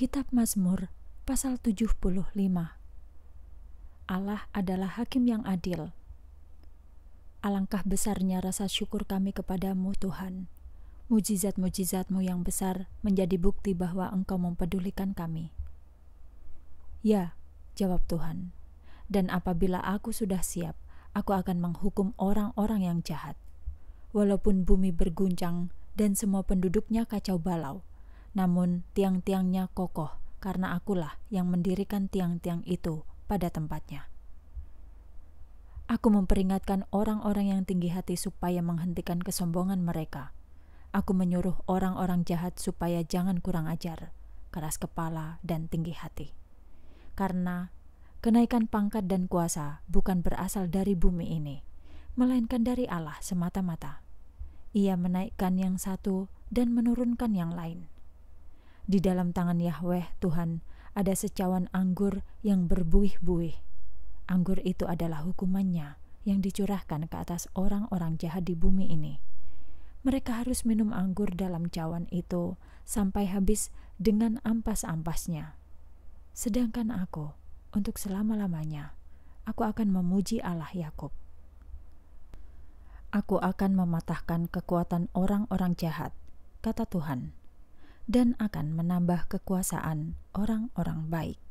Kitab Mazmur pasal 75 Allah adalah hakim yang adil. Alangkah besarnya rasa syukur kami kepadamu Tuhan. Mujizat-mujizatmu yang besar menjadi bukti bahwa engkau mempedulikan kami. Ya, jawab Tuhan. Dan apabila aku sudah siap, aku akan menghukum orang-orang yang jahat. Walaupun bumi berguncang dan semua penduduknya kacau balau, namun tiang-tiangnya kokoh karena akulah yang mendirikan tiang-tiang itu pada tempatnya. Aku memperingatkan orang-orang yang tinggi hati supaya menghentikan kesombongan mereka. Aku menyuruh orang-orang jahat supaya jangan kurang ajar, keras kepala, dan tinggi hati. Karena kenaikan pangkat dan kuasa bukan berasal dari bumi ini, melainkan dari Allah semata-mata. Ia menaikkan yang satu dan menurunkan yang lain. Di dalam tangan Yahweh, Tuhan, ada secawan anggur yang berbuih-buih. Anggur itu adalah hukumannya yang dicurahkan ke atas orang-orang jahat di bumi ini. Mereka harus minum anggur dalam cawan itu sampai habis dengan ampas-ampasnya. Sedangkan aku, untuk selama-lamanya, aku akan memuji Allah Yakub. Aku akan mematahkan kekuatan orang-orang jahat, kata Tuhan dan akan menambah kekuasaan orang-orang baik.